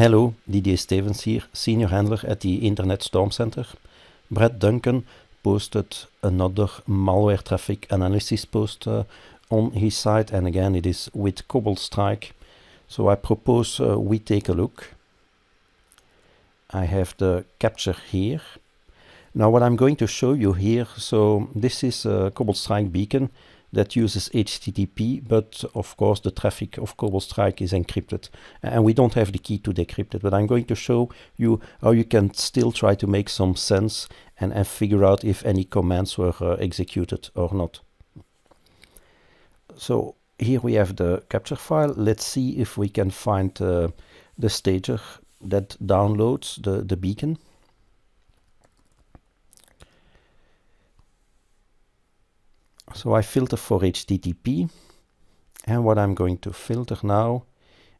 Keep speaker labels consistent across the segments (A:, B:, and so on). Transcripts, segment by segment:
A: Hello, Didier Stevens here, senior handler at the Internet Storm Center. Brad Duncan posted another malware traffic analysis post uh, on his site, and again it is with Cobalt Strike. So I propose uh, we take a look. I have the capture here. Now what I'm going to show you here, so this is a uh, Cobalt Strike beacon that uses HTTP, but of course the traffic of Cobalt Strike is encrypted and we don't have the key to decrypt it. But I'm going to show you how you can still try to make some sense and, and figure out if any commands were uh, executed or not. So here we have the capture file. Let's see if we can find uh, the stager that downloads the, the beacon. So I filter for HTTP. And what I'm going to filter now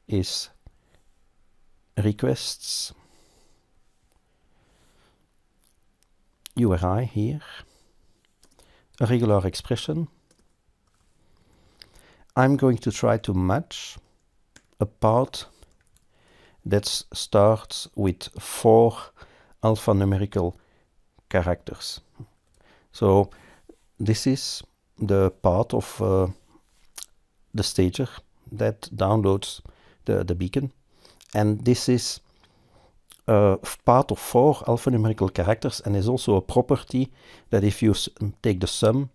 A: is requests, URI here, a regular expression. I'm going to try to match a part that starts with four alphanumerical characters. So this is the part of uh, the stager that downloads the, the beacon. And this is uh, part of four alphanumerical characters and is also a property that if you take the sum,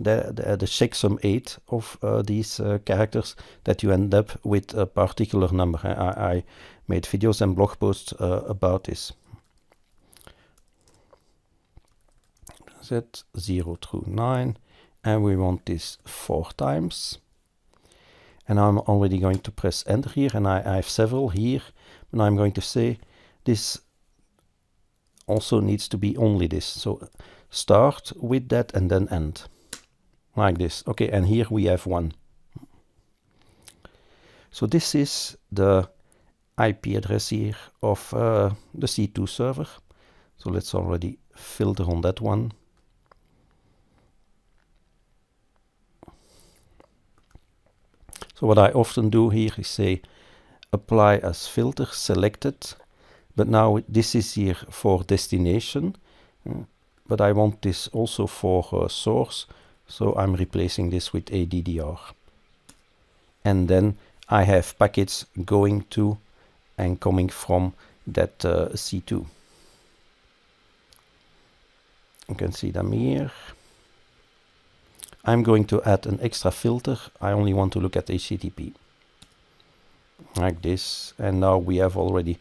A: the, the, uh, the checksum 8 of uh, these uh, characters, that you end up with a particular number. I, I made videos and blog posts uh, about this. Z 0 through 9 and we want this four times. And I'm already going to press enter here and I, I have several here and I'm going to say this also needs to be only this. So start with that and then end like this. Okay, and here we have one. So this is the IP address here of uh, the C2 server. So let's already filter on that one. So what I often do here is say apply as filter selected, but now this is here for destination, mm, but I want this also for uh, source, so I'm replacing this with ADDR. And then I have packets going to and coming from that uh, C2. You can see them here. I'm going to add an extra filter. I only want to look at HTTP like this. And now we have already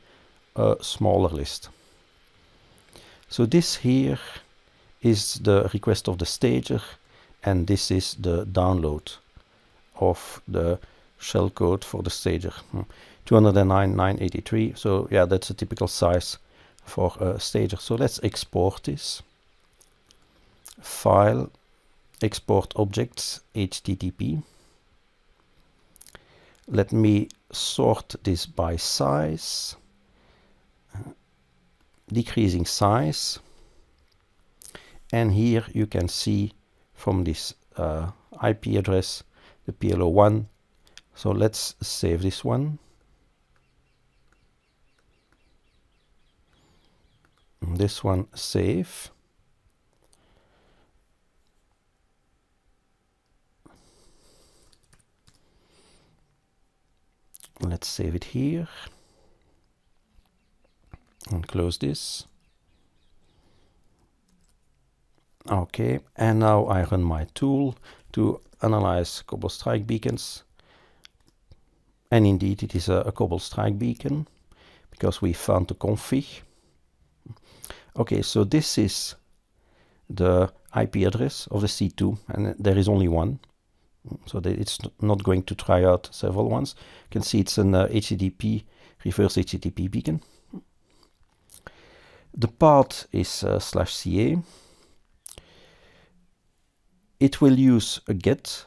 A: a smaller list. So this here is the request of the stager and this is the download of the shellcode for the stager. Hmm. 209.983. So yeah, that's a typical size for a stager. So let's export this file export objects HTTP. Let me sort this by size, decreasing size. And here you can see from this uh, IP address, the PLO1. So let's save this one. This one save. Let's save it here. And close this. Okay, and now I run my tool to analyze cobble strike beacons. And indeed, it is a, a cobble strike beacon because we found the config. Okay, so this is the IP address of the C2, and there is only one so that it's not going to try out several ones. You can see it's an uh, HTTP, reverse HTTP beacon. The path is uh, slash CA. It will use a get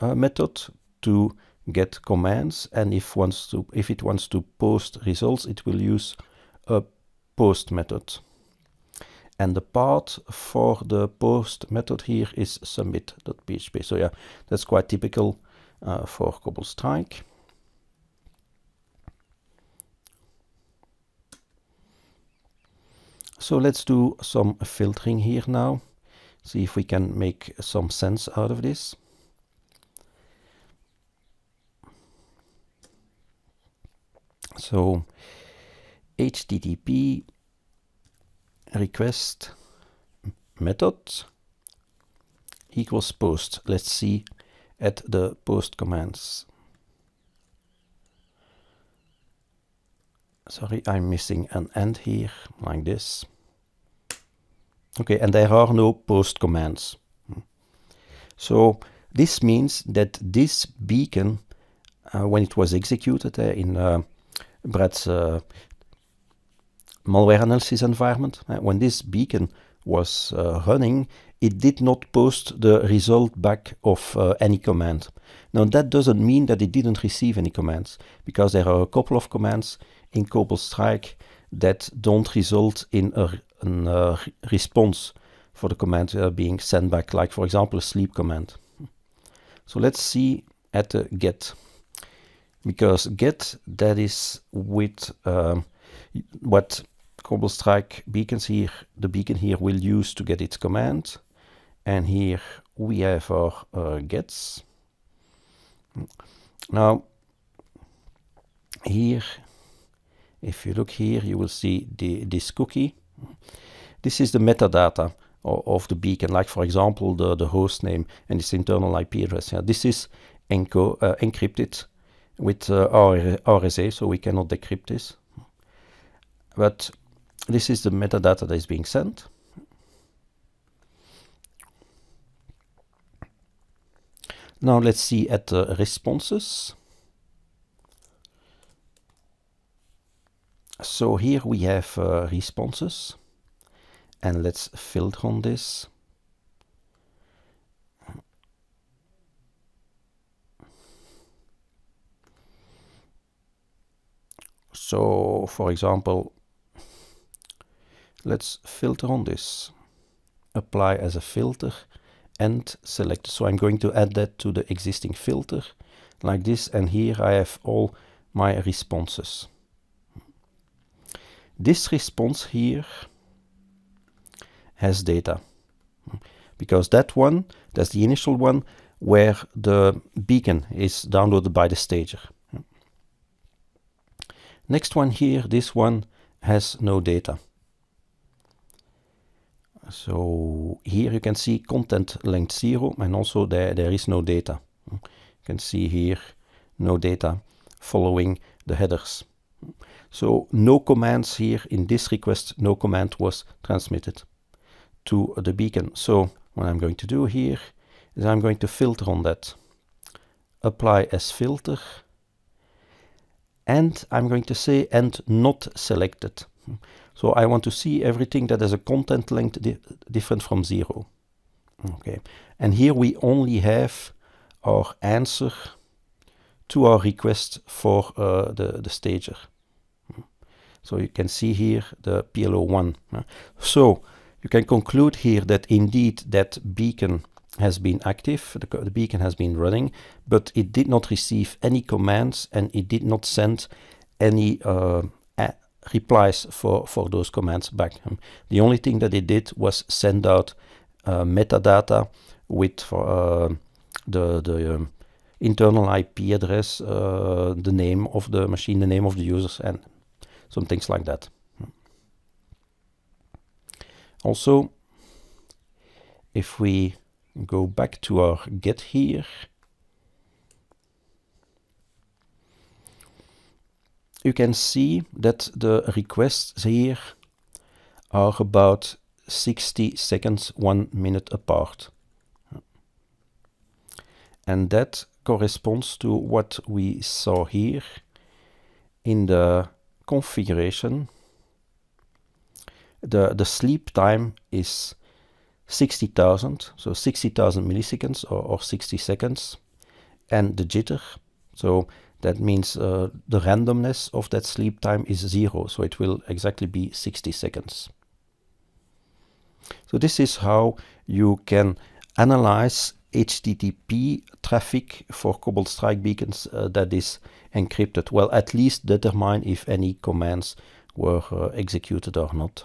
A: uh, method to get commands and if wants to if it wants to post results it will use a post method. And the path for the post method here is submit.php. So yeah, that's quite typical uh, for Cobble Strike. So let's do some filtering here now. See if we can make some sense out of this. So HTTP request method equals post. Let's see at the post commands. Sorry, I'm missing an end here, like this. Okay, and there are no post commands. So this means that this beacon, uh, when it was executed uh, in uh, uh malware analysis environment. Uh, when this beacon was uh, running, it did not post the result back of uh, any command. Now that doesn't mean that it didn't receive any commands, because there are a couple of commands in Cobalt Strike that don't result in a, an, uh, response for the command uh, being sent back, like for example a sleep command. So let's see at the get, because get that is with um, what CobbleStrike beacons here, the beacon here will use to get its command. And here we have our uh, gets. Now, here, if you look here, you will see the, this cookie. This is the metadata of, of the beacon, like for example, the, the host name and its internal IP address. Yeah, this is enco uh, encrypted with uh, RSA, so we cannot decrypt this. But this is the metadata that is being sent. Now let's see at the responses. So here we have uh, responses and let's filter on this. So for example, Let's filter on this. Apply as a filter and select. So I'm going to add that to the existing filter like this. And here I have all my responses. This response here has data because that one, that's the initial one, where the beacon is downloaded by the stager. Next one here, this one has no data. So here you can see content length zero and also there, there is no data. You can see here no data following the headers. So no commands here in this request, no command was transmitted to the beacon. So what I'm going to do here is I'm going to filter on that. Apply as filter. And I'm going to say and not selected. So I want to see everything that has a content length di different from zero. Okay, and here we only have our answer to our request for uh, the, the stager. So you can see here the PLO1. So you can conclude here that indeed that beacon has been active, the, the, beacon has been running, but it did not receive any commands and it did not send any uh, replies for, for those commands back. the only thing that it did was send out uh, metadata with uh, the, the um, internal IP address, uh, the name of the machine, the name of the users, and some things like that. Also, if we go back to our get here, you can see that the requests here are about 60 seconds, one minute apart. And that corresponds to what we saw here in the configuration. The, the sleep time is 60,000, so 60,000 milliseconds or, or 60 seconds, and the jitter, so that means uh, the randomness of that sleep time is zero, so it will exactly be 60 seconds. So this is how you can analyze HTTP traffic for Cobalt Strike beacons uh, that is encrypted. Well, at least determine if any commands were uh, executed or not.